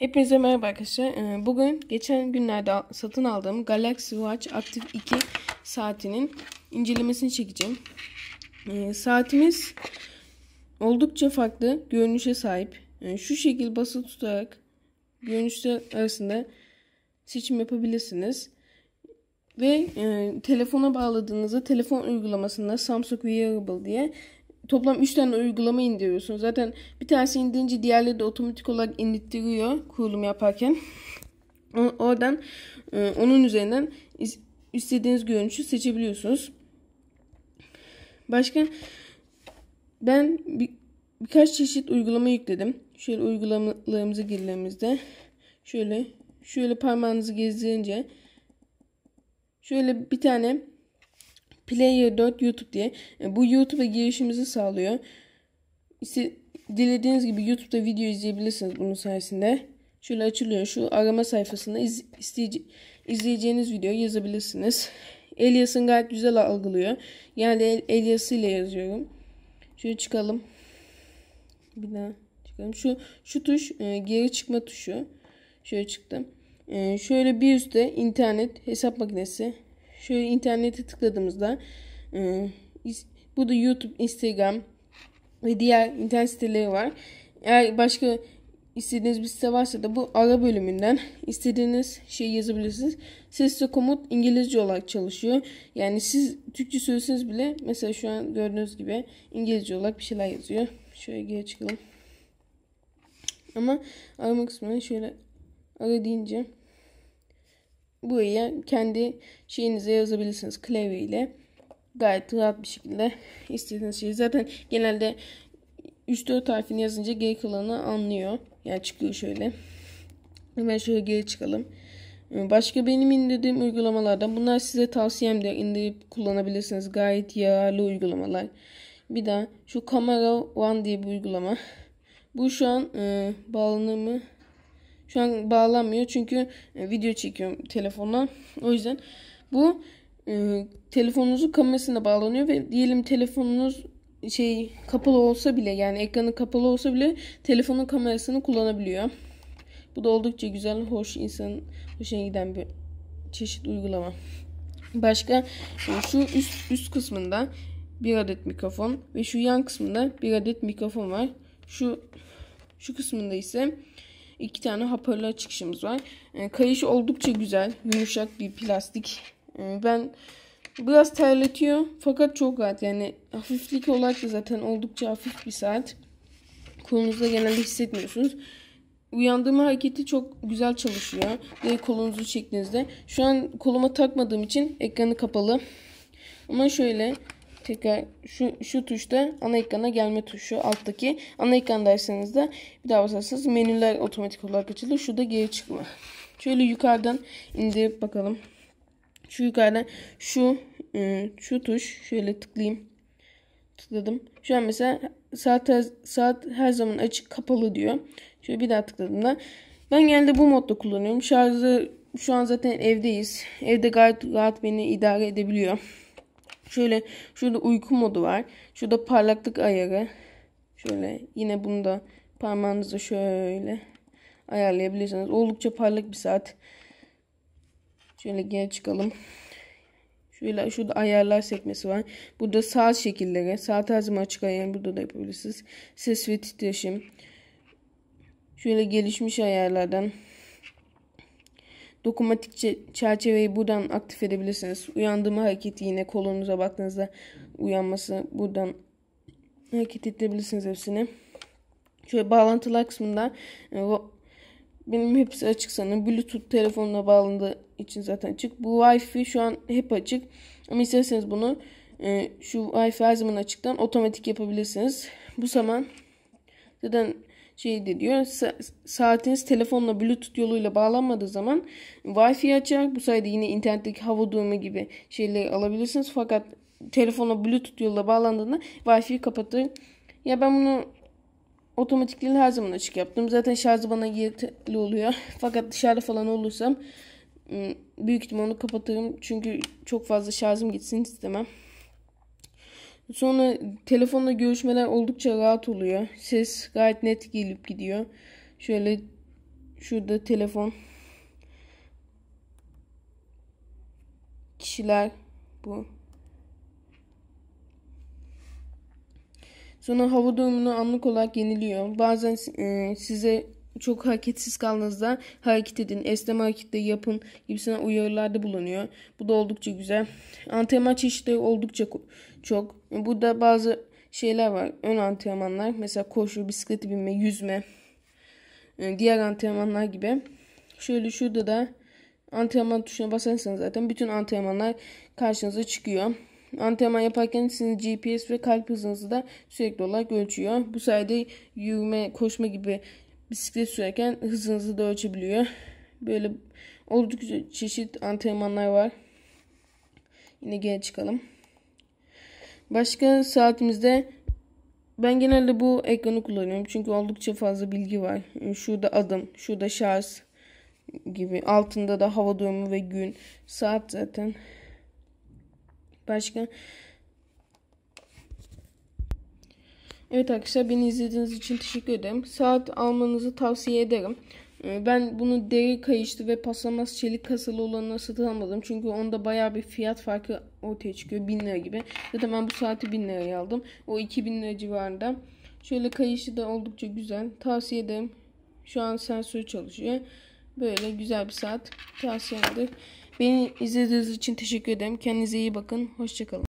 Hepinize merhaba arkadaşlar. Ee, bugün geçen günlerde satın aldığım Galaxy Watch Active 2 saatinin incelemesini çekeceğim. Ee, saatimiz oldukça farklı görünüşe sahip. Ee, şu şekil basılı tutarak görünüşler arasında seçim yapabilirsiniz. Ve e, telefona bağladığınızda telefon uygulamasında Samsung Wearable diye toplam 3 tane uygulama indiriyorsun. Zaten bir tanesi indirince diğerleri de otomatik olarak indirtiyor kurulum yaparken. Oradan e, onun üzerinden istediğiniz görünüşü seçebiliyorsunuz. Başka ben bir, birkaç çeşit uygulama yükledim. Şöyle uygulamalarımıza girdiğimizde şöyle şöyle parmağınızı gezdirince şöyle bir tane Player 4 YouTube diye. E, bu YouTube'a girişimizi sağlıyor. İşte dilediğiniz gibi YouTube'da video izleyebilirsiniz bunun sayesinde. Şöyle açılıyor. Şu arama sayfasında iz, isteyece, izleyeceğiniz video yazabilirsiniz. Elias'ın gayet güzel algılıyor. Yani El, ile yazıyorum. Şöyle çıkalım. Bir daha çıkalım. Şu şu tuş e, geri çıkma tuşu. Şöyle çıktım. E, şöyle bir üstte internet hesap makinesi Şöyle internete tıkladığımızda e, bu da YouTube, Instagram ve diğer internet siteleri var. Eğer başka istediğiniz bir site varsa da bu ara bölümünden istediğiniz şeyi yazabilirsiniz. Sesli komut İngilizce olarak çalışıyor. Yani siz Türkçe söyleseniz bile mesela şu an gördüğünüz gibi İngilizce olarak bir şeyler yazıyor. Şöyle geri çıkalım. Ama arama kısmını şöyle ara deyince buraya kendi şeyinize yazabilirsiniz klavye ile. Gayet rahat bir şekilde istediğiniz şeyi. Zaten genelde 3-4 harfini yazınca geri kalanı anlıyor. Yani çıkıyor şöyle. Hemen şöyle geri çıkalım. Başka benim indirdiğim uygulamalardan bunlar size tavsiyemdir. indirip kullanabilirsiniz. Gayet yararlı uygulamalar. Bir daha şu Camera One diye bir uygulama. Bu şu an e, bağlanır mı şu an bağlanmıyor çünkü e, video çekiyorum telefonla. O yüzden bu e, telefonunuzun kamerasına bağlanıyor ve diyelim telefonunuz şey kapalı olsa bile yani ekranı kapalı olsa bile telefonun kamerasını kullanabiliyor. Bu da oldukça güzel, hoş insanın hoşuna giden bir çeşit uygulama. Başka e, şu üst üst kısmında bir adet mikrofon ve şu yan kısmında bir adet mikrofon var. Şu şu kısmında ise iki tane hoparlör çıkışımız var. E, kayış oldukça güzel. Yumuşak bir plastik. E, ben biraz terletiyor fakat çok rahat. Yani hafiflik olarak da zaten oldukça hafif bir saat. Kolunuzda genelde hissetmiyorsunuz. Uyandırma hareketi çok güzel çalışıyor. Ve kolunuzu çektiğinizde. Şu an koluma takmadığım için ekranı kapalı. Ama şöyle tekrar şu, şu tuşta ana ekrana gelme tuşu alttaki ana ekrandaysanız da bir daha basarsanız menüler otomatik olarak açılır. Şurada geri çıkma. Şöyle yukarıdan indirip bakalım. Şu yukarıdan şu e, şu tuş şöyle tıklayayım. Tıkladım. Şu an mesela saat her, saat her zaman açık kapalı diyor. Şöyle bir daha tıkladım da ben genelde bu modda kullanıyorum. Şarjı şu an zaten evdeyiz. Evde gayet rahat beni idare edebiliyor. Şöyle şurada uyku modu var. Şurada parlaklık ayarı. Şöyle yine bunu da parmağınızı şöyle ayarlayabilirsiniz. Oldukça parlak bir saat. Şöyle geri çıkalım. Şöyle şurada ayarlar sekmesi var. Burada saat şekilleri. Saat her zaman açık ayarını burada da yapabilirsiniz. Ses ve titreşim. Şöyle gelişmiş ayarlardan Dokunmatik çerçeveyi buradan aktif edebilirsiniz. Uyandırma hareketi yine kolunuza baktığınızda uyanması buradan hareket ettirebilirsiniz hepsini. Şöyle bağlantılar kısmında e, benim hepsi açık sanırım. Bluetooth telefonla bağlandığı için zaten açık. Bu Wi-Fi şu an hep açık. Ama isterseniz bunu e, şu Wi-Fi her zaman açıktan otomatik yapabilirsiniz. Bu zaman zaten şeyde diyor saatiniz telefonla bluetooth yoluyla bağlanmadığı zaman wifi açacak bu sayede yine internetteki hava durumu gibi şeyleri alabilirsiniz. Fakat telefonla bluetooth yoluyla bağlandığında wifi'yi kapatır. Ya ben bunu otomatikliğini her zaman açık yaptım. Zaten şarjı bana yeterli oluyor. Fakat dışarıda falan olursam ıı, büyük ihtimalle onu kapatırım. Çünkü çok fazla şarjım gitsin istemem. Sonra telefonla görüşmeler oldukça rahat oluyor. Ses gayet net gelip gidiyor. Şöyle şurada telefon kişiler bu. Sonra hava durumunu anlık olarak yeniliyor. Bazen e, size çok hareketsiz kaldığınızda hareket edin, esneme hareketleri yapın gibisine uyarılarda bulunuyor. Bu da oldukça güzel. Antrenman çeşitleri oldukça çok. Burada bazı şeyler var. Ön antrenmanlar mesela koşu, bisiklet binme, yüzme, e, diğer antrenmanlar gibi. Şöyle şurada da antrenman tuşuna basarsanız zaten bütün antrenmanlar karşınıza çıkıyor. Antrenman yaparken sizin GPS ve kalp hızınızı da sürekli olarak ölçüyor. Bu sayede yürüme, koşma gibi bisiklet sürerken hızınızı da ölçebiliyor. Böyle oldukça çeşit antrenmanlar var. Yine geri çıkalım. Başka saatimizde ben genelde bu ekranı kullanıyorum. Çünkü oldukça fazla bilgi var. Şurada adım, şurada şarj gibi. Altında da hava durumu ve gün. Saat zaten. Başka Evet arkadaşlar beni izlediğiniz için teşekkür ederim. Saat almanızı tavsiye ederim. Ee, ben bunu deri kayışlı ve paslanmaz çelik kasalı olanına satın almadım. Çünkü onda baya bir fiyat farkı ortaya çıkıyor. 1000 lira gibi. Zaten ben bu saati 1000 liraya aldım. O 2000 lira civarında. Şöyle kayışı da oldukça güzel. Tavsiye ederim. Şu an sensör çalışıyor. Böyle güzel bir saat. Tavsiye ederim. Beni izlediğiniz için teşekkür ederim. Kendinize iyi bakın. Hoşçakalın.